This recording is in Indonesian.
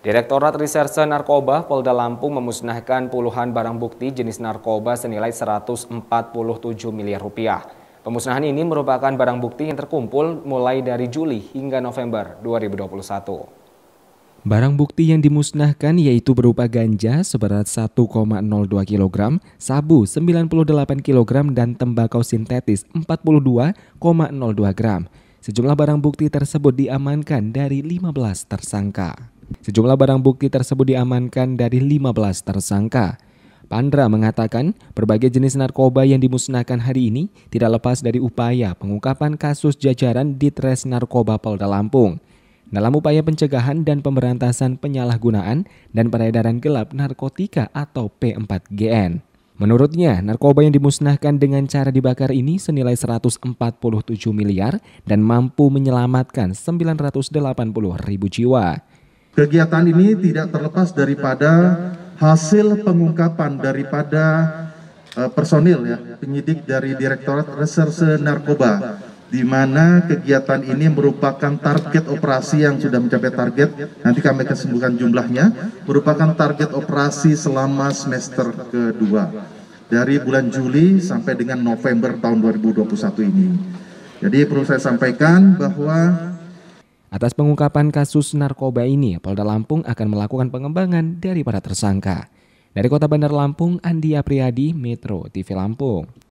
Direktorat Reserse Narkoba Polda Lampung memusnahkan puluhan barang bukti jenis narkoba senilai 147 miliar rupiah. Pemusnahan ini merupakan barang bukti yang terkumpul mulai dari Juli hingga November 2021. Barang bukti yang dimusnahkan yaitu berupa ganja seberat 1,02 kg, sabu 98 kg, dan tembakau sintetis 42,02 gram. Sejumlah barang bukti tersebut diamankan dari 15 tersangka. Sejumlah barang bukti tersebut diamankan dari 15 tersangka. Pandra mengatakan berbagai jenis narkoba yang dimusnahkan hari ini tidak lepas dari upaya pengungkapan kasus jajaran di Tres Narkoba Polda Lampung. Dalam upaya pencegahan dan pemberantasan penyalahgunaan dan peredaran gelap narkotika atau P4GN. Menurutnya, narkoba yang dimusnahkan dengan cara dibakar ini senilai 147 miliar dan mampu menyelamatkan 980 ribu jiwa. Kegiatan ini tidak terlepas daripada hasil pengungkapan daripada eh, personil ya penyidik dari Direktorat Reserse Narkoba di mana kegiatan ini merupakan target operasi yang sudah mencapai target nanti kami akan sembuhkan jumlahnya merupakan target operasi selama semester kedua dari bulan Juli sampai dengan November tahun 2021 ini. Jadi perlu saya sampaikan bahwa Atas pengungkapan kasus narkoba ini, Polda Lampung akan melakukan pengembangan dari para tersangka. Dari Kota Bandar Lampung, Andi Apriyadi, Metro TV Lampung.